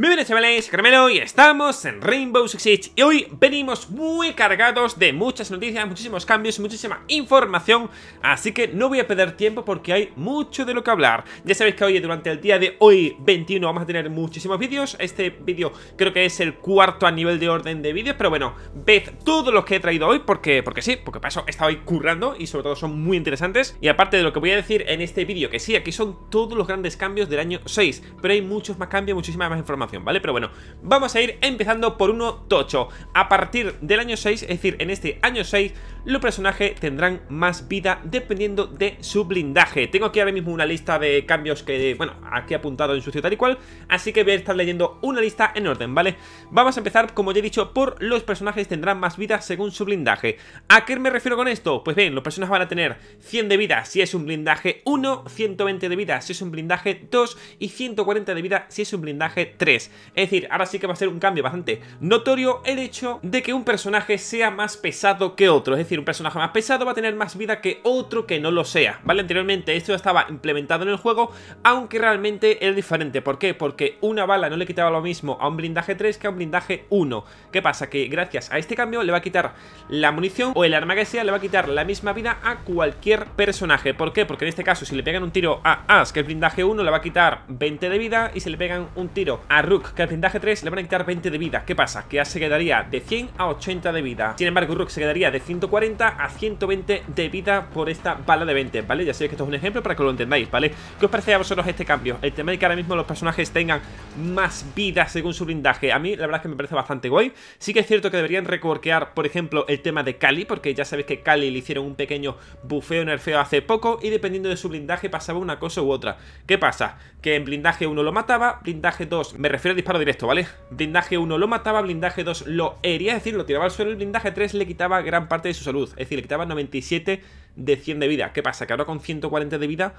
Muy buenas chavales, Carmelo y estamos en Rainbow Six Siege Y hoy venimos muy cargados de muchas noticias, muchísimos cambios, muchísima información Así que no voy a perder tiempo porque hay mucho de lo que hablar Ya sabéis que hoy, durante el día de hoy 21 vamos a tener muchísimos vídeos Este vídeo creo que es el cuarto a nivel de orden de vídeos Pero bueno, ved todos los que he traído hoy porque, porque sí, porque paso, he estado ahí currando y sobre todo son muy interesantes Y aparte de lo que voy a decir en este vídeo, que sí, aquí son todos los grandes cambios del año 6 Pero hay muchos más cambios, muchísima más información ¿vale? Pero bueno, vamos a ir empezando por uno tocho. A partir del año 6, es decir, en este año 6, los personajes tendrán más vida dependiendo de su blindaje. Tengo aquí ahora mismo una lista de cambios que, bueno, aquí apuntado en sucio tal y cual, así que voy a estar leyendo una lista en orden, ¿vale? Vamos a empezar, como ya he dicho, por los personajes tendrán más vida según su blindaje. ¿A qué me refiero con esto? Pues bien, los personajes van a tener 100 de vida si es un blindaje 1, 120 de vida si es un blindaje 2 y 140 de vida si es un blindaje 3. Es decir, ahora sí que va a ser un cambio bastante notorio el hecho de que un personaje sea más pesado que otro. Es decir, un personaje más pesado va a tener más vida que otro que no lo sea, ¿vale? Anteriormente esto ya estaba implementado en el juego, aunque realmente es diferente. ¿Por qué? Porque una bala no le quitaba lo mismo a un blindaje 3 que a un blindaje 1. ¿Qué pasa? Que gracias a este cambio le va a quitar la munición o el arma que sea, le va a quitar la misma vida a cualquier personaje. ¿Por qué? Porque en este caso si le pegan un tiro a As, que es blindaje 1, le va a quitar 20 de vida y si le pegan un tiro a Rook, que al blindaje 3 le van a quitar 20 de vida. ¿Qué pasa? Que ya se quedaría de 100 a 80 de vida. Sin embargo, Rook se quedaría de 140 a 120 de vida por esta bala de 20, ¿vale? Ya sé que esto es un ejemplo para que lo entendáis, ¿vale? ¿Qué os parece a vosotros este cambio? El tema de que ahora mismo los personajes tengan más vida según su blindaje. A mí, la verdad es que me parece bastante guay. Sí que es cierto que deberían recorquear, por ejemplo, el tema de Cali, porque ya sabéis que Cali le hicieron un pequeño bufeo nerfeo hace poco y dependiendo de su blindaje pasaba una cosa u otra. ¿Qué pasa? Que en blindaje 1 lo mataba, blindaje 2 me refiero al disparo directo, ¿vale? Blindaje 1 lo mataba, blindaje 2 lo hería, es decir, lo tiraba al suelo, el blindaje 3 le quitaba gran parte de su salud, es decir, le quitaba 97 de 100 de vida. ¿Qué pasa? Que ahora con 140 de vida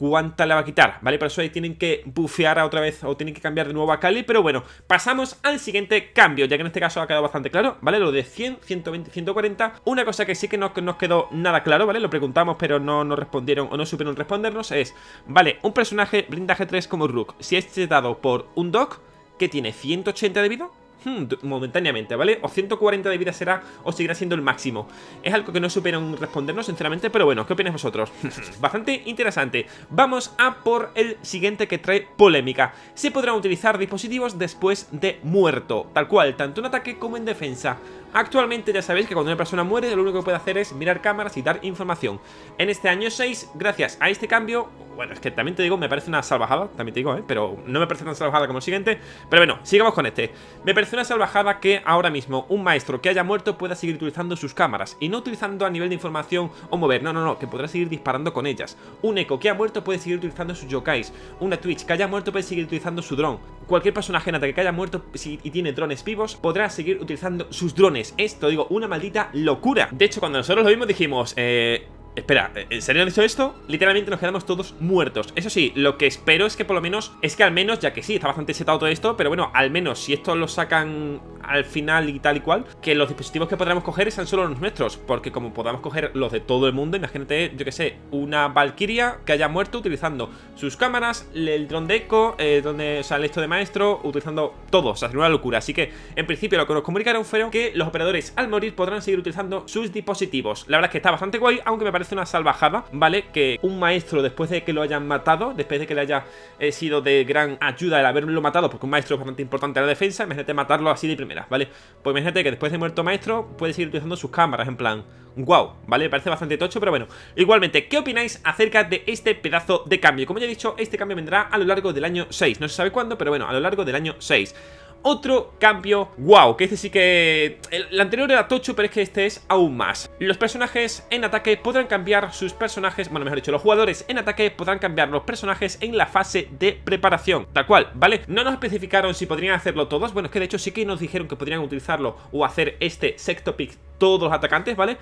cuánta le va a quitar, ¿vale? Por eso ahí tienen que bufear a otra vez o tienen que cambiar de nuevo a Cali, pero bueno, pasamos al siguiente cambio, ya que en este caso ha quedado bastante claro, ¿vale? Lo de 100, 120, 140, una cosa que sí que no nos quedó nada claro, ¿vale? Lo preguntamos pero no nos respondieron o no supieron respondernos es, vale, un personaje blindaje 3 como Rook, si es dado por un Doc que tiene 180 de vida, Hmm, momentáneamente, ¿vale? O 140 de vida será o seguirá siendo el máximo. Es algo que no supieron respondernos, sinceramente, pero bueno, ¿qué opináis vosotros? Bastante interesante. Vamos a por el siguiente que trae polémica. Se podrán utilizar dispositivos después de muerto, tal cual, tanto en ataque como en defensa. Actualmente ya sabéis que cuando una persona muere lo único que puede hacer es mirar cámaras y dar información. En este año 6, gracias a este cambio, bueno, es que también te digo, me parece una salvajada, también te digo, ¿eh? Pero no me parece tan salvajada como el siguiente. Pero bueno, sigamos con este. Me parece una salvajada que ahora mismo un maestro que haya muerto pueda seguir utilizando sus cámaras. Y no utilizando a nivel de información o mover, no, no, no, que podrá seguir disparando con ellas. Un eco que ha muerto puede seguir utilizando sus yokais. Una Twitch que haya muerto puede seguir utilizando su dron. Cualquier persona ajena que haya muerto y tiene drones vivos podrá seguir utilizando sus drones. Esto, digo, una maldita locura. De hecho, cuando nosotros lo vimos dijimos, eh Espera, ¿en serio han dicho esto? Literalmente nos quedamos todos muertos Eso sí, lo que espero es que por lo menos Es que al menos, ya que sí, está bastante setado todo esto Pero bueno, al menos si esto lo sacan Al final y tal y cual Que los dispositivos que podremos coger sean solo los nuestros Porque como podamos coger los de todo el mundo Imagínate, yo que sé, una Valkyria Que haya muerto utilizando sus cámaras El dron de eco, donde, sale esto de maestro Utilizando todo, o sea, sería una locura Así que, en principio, lo que nos comunicaron fueron Que los operadores al morir podrán seguir utilizando Sus dispositivos, la verdad es que está bastante guay, aunque me parece parece una salvajada, ¿vale? Que un maestro, después de que lo hayan matado, después de que le haya eh, sido de gran ayuda el haberlo matado, porque un maestro es bastante importante a la defensa, imagínate matarlo así de primera, ¿vale? Pues imagínate que después de muerto maestro, puede seguir utilizando sus cámaras, en plan, wow, ¿vale? parece bastante tocho, pero bueno. Igualmente, ¿qué opináis acerca de este pedazo de cambio? Como ya he dicho, este cambio vendrá a lo largo del año 6, no se sabe cuándo, pero bueno, a lo largo del año 6 otro cambio wow, que este sí que... El, anterior era tocho, pero es que este es aún más. Los personajes en ataque podrán cambiar sus personajes, bueno, mejor dicho, los jugadores en ataque podrán cambiar los personajes en la fase de preparación, tal cual, ¿vale? No nos especificaron si podrían hacerlo todos, bueno, es que de hecho sí que nos dijeron que podrían utilizarlo o hacer este sexto pick todos los atacantes, ¿vale? vale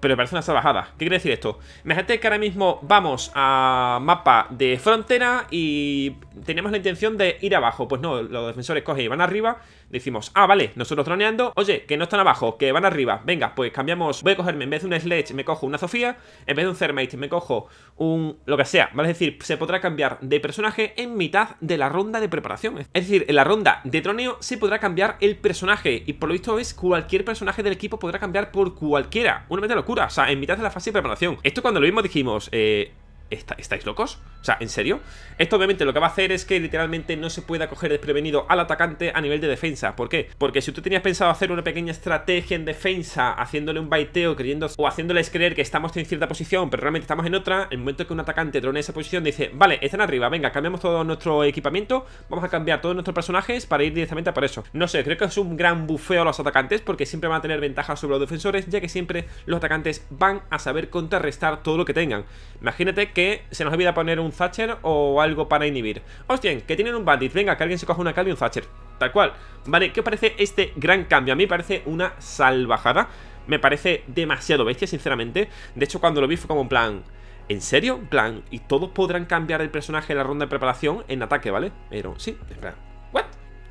pero me parece una salvajada. ¿Qué quiere decir esto? Imagínate que ahora mismo vamos a mapa de frontera y tenemos la intención de ir abajo. Pues no, los defensores cogen y van arriba decimos, ah, vale, nosotros troneando, oye, que no están abajo, que van arriba, venga, pues cambiamos, voy a cogerme, en vez de un Sledge me cojo una Sofía, en vez de un Thermite me cojo un... lo que sea, ¿vale? Es decir, se podrá cambiar de personaje en mitad de la ronda de preparación. Es decir, en la ronda de troneo se podrá cambiar el personaje y por lo visto es cualquier personaje del equipo podrá cambiar por cualquiera. Una meta locura, o sea, en mitad de la fase de preparación. Esto cuando lo vimos dijimos, eh, ¿estáis locos? O sea, ¿en serio? Esto obviamente lo que va a hacer es que literalmente no se pueda coger desprevenido al atacante a nivel de defensa. ¿Por qué? Porque si tú tenías pensado hacer una pequeña estrategia en defensa, haciéndole un baiteo, creyendo o haciéndoles creer que estamos en cierta posición, pero realmente estamos en otra, el momento que un atacante drone esa posición dice, vale, están arriba, venga, cambiamos todo nuestro equipamiento, vamos a cambiar todos nuestros personajes para ir directamente a por eso. No sé, creo que es un gran bufeo a los atacantes porque siempre van a tener ventaja sobre los defensores, ya que siempre los atacantes van a saber contrarrestar todo lo que tengan. Imagínate que se nos olvida poner un un Thatcher o algo para inhibir. Hostia, que tienen un Bandit. Venga, que alguien se coja una Cal y un Thatcher. Tal cual. Vale, ¿qué os parece este gran cambio? A mí me parece una salvajada. Me parece demasiado bestia, sinceramente. De hecho, cuando lo vi fue como en plan... ¿En serio? En plan, ¿y todos podrán cambiar el personaje en la ronda de preparación en ataque, vale? Pero sí, es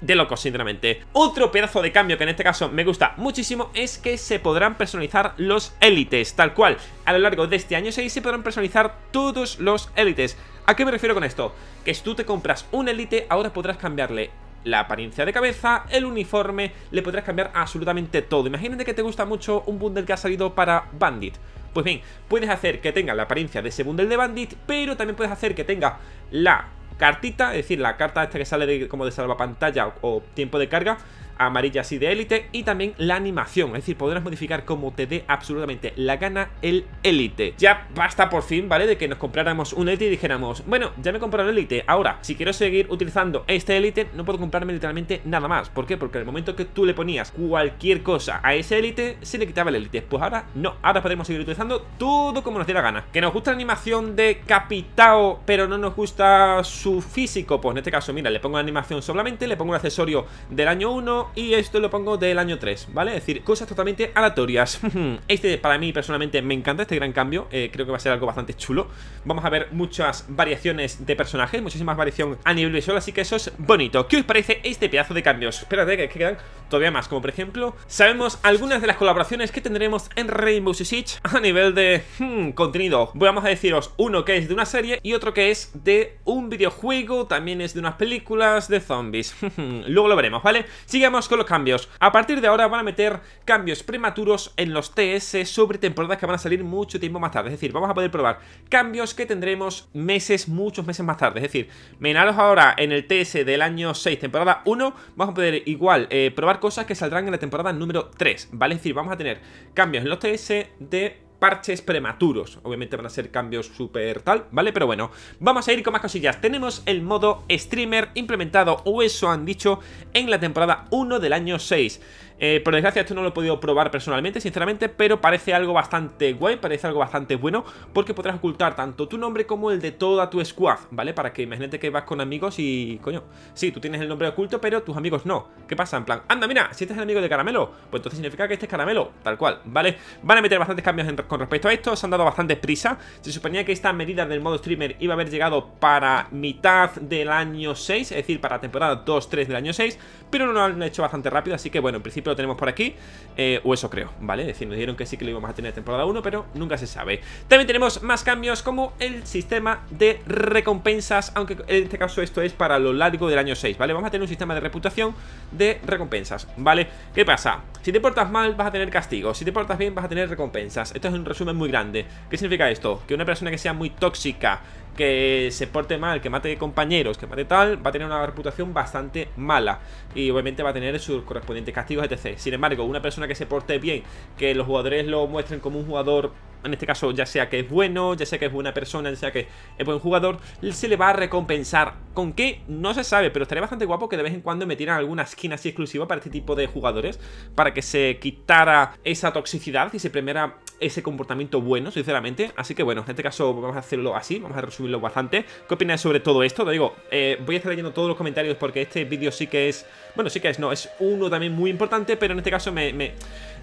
de locos, sinceramente. Otro pedazo de cambio que en este caso me gusta muchísimo es que se podrán personalizar los élites, tal cual. A lo largo de este año 6 se podrán personalizar todos los élites. ¿A qué me refiero con esto? Que si tú te compras un élite, ahora podrás cambiarle la apariencia de cabeza, el uniforme, le podrás cambiar absolutamente todo. Imagínate que te gusta mucho un bundle que ha salido para Bandit. Pues bien, puedes hacer que tenga la apariencia de ese bundle de Bandit, pero también puedes hacer que tenga la cartita, es decir, la carta esta que sale de, como de salva pantalla o tiempo de carga, amarilla así de élite y también la animación, es decir, podrás modificar como te dé absolutamente la gana el élite. Ya basta por fin, ¿vale? De que nos compráramos un élite y dijéramos, bueno, ya me he comprado el élite, ahora, si quiero seguir utilizando este élite, no puedo comprarme literalmente nada más. ¿Por qué? Porque el momento que tú le ponías cualquier cosa a ese élite, se le quitaba el élite. Pues ahora no, ahora podemos seguir utilizando todo como nos dé la gana. Que nos gusta la animación de Capitao, pero no nos gusta su físico, pues en este caso, mira, le pongo la animación solamente, le pongo un accesorio del año 1 y esto lo pongo del año 3, ¿vale? Es decir, cosas totalmente aleatorias. este para mí personalmente me encanta este gran cambio, eh, creo que va a ser algo bastante chulo. Vamos a ver muchas variaciones de personajes, Muchísimas variaciones a nivel visual, así que eso es bonito. ¿Qué os parece este pedazo de cambios? Espérate que quedan todavía más, como por ejemplo, sabemos algunas de las colaboraciones que tendremos en Rainbow Six a nivel de hmm, contenido. Vamos a deciros uno que es de una serie y otro que es de un videojuego, también es de unas películas de zombies. Luego lo veremos, ¿vale? Sigamos con los cambios. A partir de ahora van a meter cambios prematuros en los TS sobre temporadas que van a salir mucho tiempo más tarde. Es decir, vamos a poder probar cambios que tendremos meses, muchos meses más tarde. Es decir, menaros ahora en el TS del año 6, temporada 1, vamos a poder igual eh, probar cosas que saldrán en la temporada número 3, ¿vale? Es decir, vamos a tener cambios en los TS de parches prematuros. Obviamente van a ser cambios súper tal, ¿vale? Pero bueno, vamos a ir con más cosillas. Tenemos el modo streamer implementado, o eso han dicho, en la temporada 1 del año 6. Eh, por desgracia esto no lo he podido probar personalmente, sinceramente, pero parece algo bastante guay, parece algo bastante bueno, porque podrás ocultar tanto tu nombre como el de toda tu squad, ¿vale? Para que imagínate que vas con amigos y... coño, sí, tú tienes el nombre oculto, pero tus amigos no. ¿Qué pasa? En plan, anda, mira, si este es el amigo de Caramelo, pues entonces significa que este es Caramelo, tal cual, ¿vale? Van a meter bastantes cambios con respecto a esto, se han dado bastante prisa, se suponía que esta medida del modo streamer iba a haber llegado para mitad del año 6, es decir, para temporada 2-3 del año 6, pero no lo han hecho bastante rápido, así que bueno, en principio lo tenemos por aquí eh, O eso creo, ¿vale? Es decir, nos dijeron que sí que lo íbamos a tener temporada 1 Pero nunca se sabe También tenemos más cambios como el sistema de recompensas Aunque en este caso esto es para lo largo del año 6, ¿vale? Vamos a tener un sistema de reputación de recompensas, ¿vale? ¿Qué pasa? Si te portas mal vas a tener castigo Si te portas bien vas a tener recompensas Esto es un resumen muy grande ¿Qué significa esto? Que una persona que sea muy tóxica que se porte mal, que mate compañeros, que mate tal, va a tener una reputación bastante mala y obviamente va a tener sus correspondientes castigos, etc. Sin embargo, una persona que se porte bien, que los jugadores lo muestren como un jugador en este caso ya sea que es bueno, ya sea que es buena persona, ya sea que es buen jugador, se le va a recompensar. ¿Con qué? No se sabe, pero estaría bastante guapo que de vez en cuando me metieran alguna skin así exclusiva para este tipo de jugadores, para que se quitara esa toxicidad y se premiera ese comportamiento bueno, sinceramente. Así que bueno, en este caso vamos a hacerlo así, vamos a resumirlo bastante. ¿Qué opináis sobre todo esto? Te digo, eh, voy a estar leyendo todos los comentarios porque este vídeo sí que es... Bueno, sí que es, no, es uno también muy importante, pero en este caso me...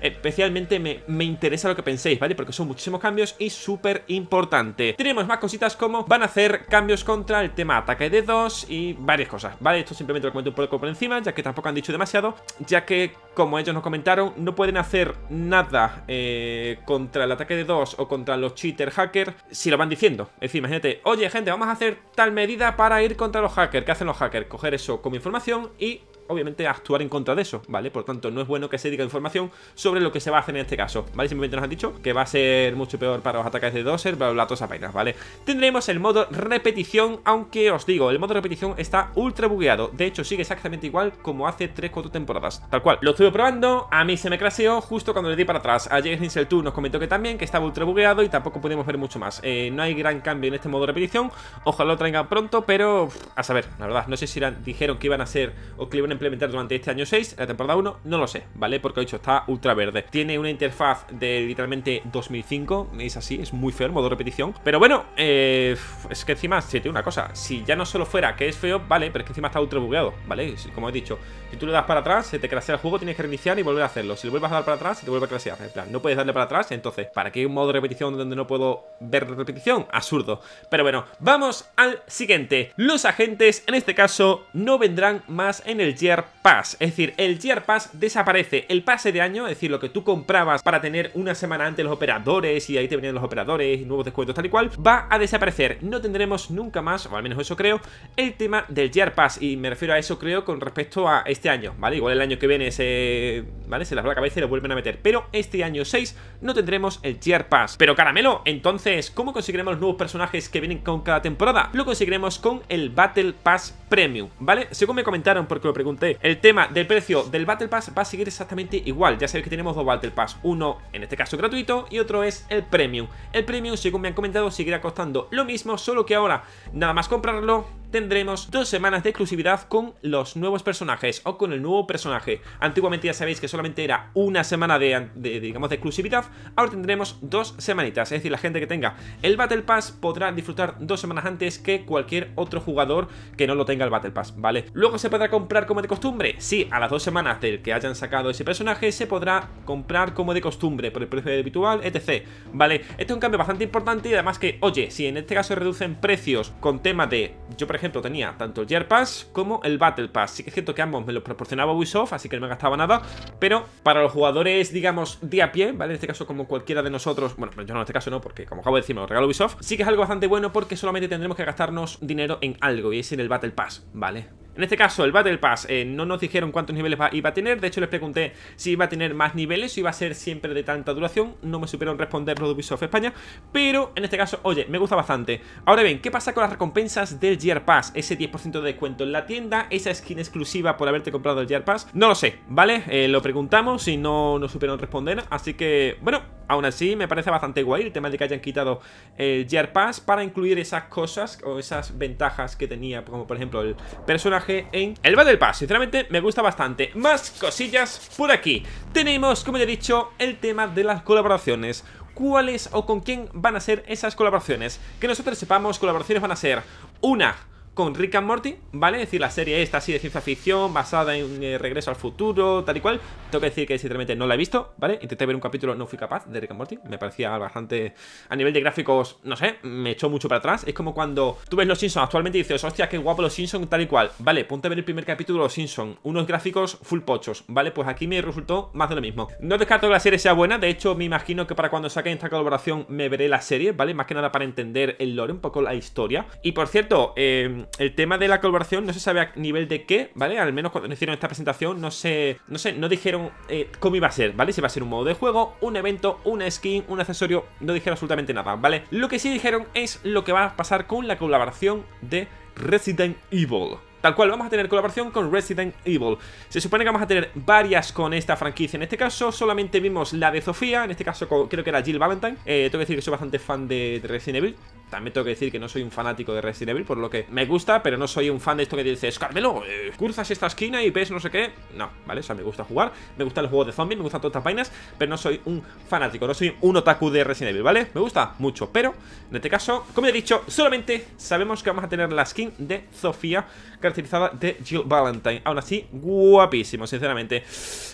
especialmente me, me interesa lo que penséis, ¿vale? Porque son muchísimos cambios y súper importante. Tenemos más cositas como van a hacer cambios contra el tema ataque de 2 y varias cosas, ¿vale? Esto simplemente lo comento un poco por encima, ya que tampoco han dicho demasiado, ya que, como ellos nos comentaron, no pueden hacer nada eh, contra el ataque de 2 o contra los cheater hackers si lo van diciendo. Es decir, imagínate, oye gente, vamos a hacer tal medida para ir contra los hackers. ¿Qué hacen los hackers? Coger eso como información y obviamente actuar en contra de eso, ¿vale? Por tanto, no es bueno que se diga información sobre lo que se va a hacer en este caso, ¿vale? Simplemente nos han dicho que va a ser mucho peor para los ataques de doser, bla, bla, bla todas apenas, ¿vale? Tendremos el modo repetición, aunque os digo, el modo repetición está ultra bugueado. De hecho, sigue exactamente igual como hace 3-4 temporadas, tal cual. Lo estuve probando, a mí se me craseó justo cuando le di para atrás. A James 2 nos comentó que también, que estaba ultra bugueado y tampoco podemos ver mucho más. Eh, no hay gran cambio en este modo repetición, ojalá lo traigan pronto, pero a saber, la verdad, no sé si dijeron que iban a ser o que iban a implementar durante este año 6, la temporada 1, no lo sé, ¿vale? Porque, he dicho, está ultra verde. Tiene una interfaz de literalmente 2005, es así, es muy feo modo repetición. Pero bueno, eh, es que encima, si te una cosa, si ya no solo fuera que es feo, vale, pero es que encima está ultra bugueado, ¿vale? Como he dicho, si tú le das para atrás, se te crasea el juego, tienes que reiniciar y volver a hacerlo. Si le vuelves a dar para atrás, se te vuelve a clasear. En plan, no puedes darle para atrás, entonces, ¿para qué un modo de repetición donde no puedo ver repetición? Absurdo. Pero bueno, vamos al siguiente. Los agentes, en este caso, no vendrán más en el G Pass. Es decir, el Year Pass desaparece. El pase de año, es decir, lo que tú comprabas para tener una semana antes los operadores y ahí te venían los operadores y nuevos descuentos tal y cual, va a desaparecer. No tendremos nunca más, o al menos eso creo, el tema del Year Pass. Y me refiero a eso creo con respecto a este año, ¿vale? Igual el año que viene se... ¿Vale? Se las va la cabeza y lo vuelven a meter. Pero este año 6 no tendremos el Year Pass. Pero caramelo, entonces, ¿cómo conseguiremos los nuevos personajes que vienen con cada temporada? Lo conseguiremos con el Battle Pass Premium, ¿vale? Según me comentaron, porque lo pregunté el tema del precio del Battle Pass va a seguir exactamente igual. Ya sabéis que tenemos dos Battle Pass. Uno, en este caso gratuito, y otro es el Premium. El Premium, según me han comentado, seguirá costando lo mismo, solo que ahora, nada más comprarlo, tendremos dos semanas de exclusividad con los nuevos personajes o con el nuevo personaje. Antiguamente ya sabéis que solamente era una semana de, digamos, de exclusividad, ahora tendremos dos semanitas, es decir, la gente que tenga el Battle Pass podrá disfrutar dos semanas antes que cualquier otro jugador que no lo tenga el Battle Pass, ¿vale? Luego se podrá comprar como de costumbre, sí, a las dos semanas del que hayan sacado ese personaje se podrá comprar como de costumbre por el precio habitual, etc. ¿Vale? Este es un cambio bastante importante y además que, oye, si en este caso reducen precios con tema de, yo por ejemplo, tenía tanto el Year Pass como el Battle Pass. Sí que es cierto que ambos me los proporcionaba Ubisoft, así que no me gastaba nada, pero para los jugadores, digamos, de a pie, ¿vale? En este caso como cualquiera de nosotros, bueno, yo no en este caso no, porque como acabo de decir, me lo regalo Ubisoft, sí que es algo bastante bueno porque solamente tendremos que gastarnos dinero en algo, y es en el Battle Pass, ¿vale? En este caso, el Battle Pass eh, no nos dijeron cuántos niveles iba a tener. De hecho, les pregunté si iba a tener más niveles o iba a ser siempre de tanta duración. No me supieron responder los Ubisoft España. Pero, en este caso, oye, me gusta bastante. Ahora bien, ¿qué pasa con las recompensas del Gear Pass? Ese 10% de descuento en la tienda, esa skin exclusiva por haberte comprado el Gear Pass. No lo sé, ¿vale? Eh, lo preguntamos y no nos supieron responder. Así que, bueno, Aún así, me parece bastante guay el tema de que hayan quitado el eh, Gear Pass para incluir esas cosas o esas ventajas que tenía, como por ejemplo el personaje en el Battle Pass. Sinceramente, me gusta bastante. Más cosillas por aquí. Tenemos, como ya he dicho, el tema de las colaboraciones cuáles o con quién van a ser esas colaboraciones. Que nosotros sepamos, colaboraciones van a ser una con Rick and Morty, ¿vale? Es decir, la serie esta así de ciencia ficción, basada en eh, Regreso al Futuro, tal y cual. Tengo que decir que sinceramente no la he visto, ¿vale? Intenté ver un capítulo, no fui capaz de Rick and Morty. Me parecía bastante... A nivel de gráficos, no sé, me echó mucho para atrás. Es como cuando tú ves Los Simpsons actualmente y dices, hostia, qué guapo Los Simpsons, tal y cual. Vale, ponte a ver el primer capítulo de Los Simpsons. Unos gráficos full pochos, ¿vale? Pues aquí me resultó más de lo mismo. No descarto que la serie sea buena. De hecho, me imagino que para cuando saquen esta colaboración me veré la serie, ¿vale? Más que nada para entender el lore, un poco la historia. Y por cierto, eh el tema de la colaboración no se sabe a nivel de qué, ¿vale? Al menos cuando hicieron esta presentación no sé, no sé, no dijeron eh, cómo iba a ser, ¿vale? Si va a ser un modo de juego, un evento, una skin, un accesorio, no dijeron absolutamente nada, ¿vale? Lo que sí dijeron es lo que va a pasar con la colaboración de Resident Evil. Tal cual, vamos a tener colaboración con Resident Evil. Se supone que vamos a tener varias con esta franquicia. En este caso, solamente vimos la de Sofía. En este caso, creo que era Jill Valentine. Eh, tengo que decir que soy bastante fan de Resident Evil. También tengo que decir que no soy un fanático de Resident Evil, por lo que me gusta, pero no soy un fan de esto que dices, Carmelo, eh, cruzas esta esquina y ves no sé qué. No, ¿vale? O sea, me gusta jugar, me gusta el juego de zombies, me gustan todas estas vainas, pero no soy un fanático, no soy un otaku de Resident Evil, ¿vale? Me gusta mucho, pero en este caso, como he dicho, solamente sabemos que vamos a tener la skin de Sofía, caracterizada de Jill Valentine. Aún así, guapísimo, sinceramente.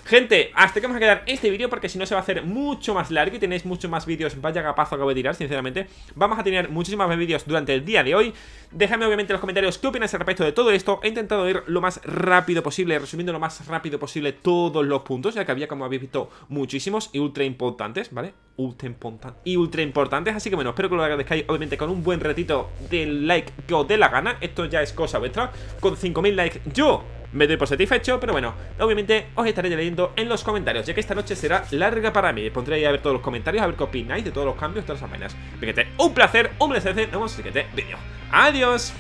Gente, hasta que vamos a quedar este vídeo, porque si no se va a hacer mucho más largo y tenéis mucho más vídeos, vaya que voy a tirar, sinceramente. Vamos a tener mucho muchísimos más vídeos durante el día de hoy. Déjame obviamente en los comentarios qué opinas al respecto de todo esto. He intentado ir lo más rápido posible, resumiendo lo más rápido posible todos los puntos, ya que había, como habéis visto, muchísimos y ultra importantes, ¿vale? Ultra importantes y ultra importantes. Así que bueno, espero que lo agradezcáis, obviamente, con un buen ratito del like que os dé la gana. Esto ya es cosa vuestra. Con 5.000 likes, yo me doy por satisfecho, pero bueno, obviamente os estaré leyendo en los comentarios, ya que esta noche será larga para mí. Pondré ahí a ver todos los comentarios, a ver qué opináis de todos los cambios, todas las maneras Fíjate, un placer, un placer, nos vemos en el siguiente vídeo. ¡Adiós!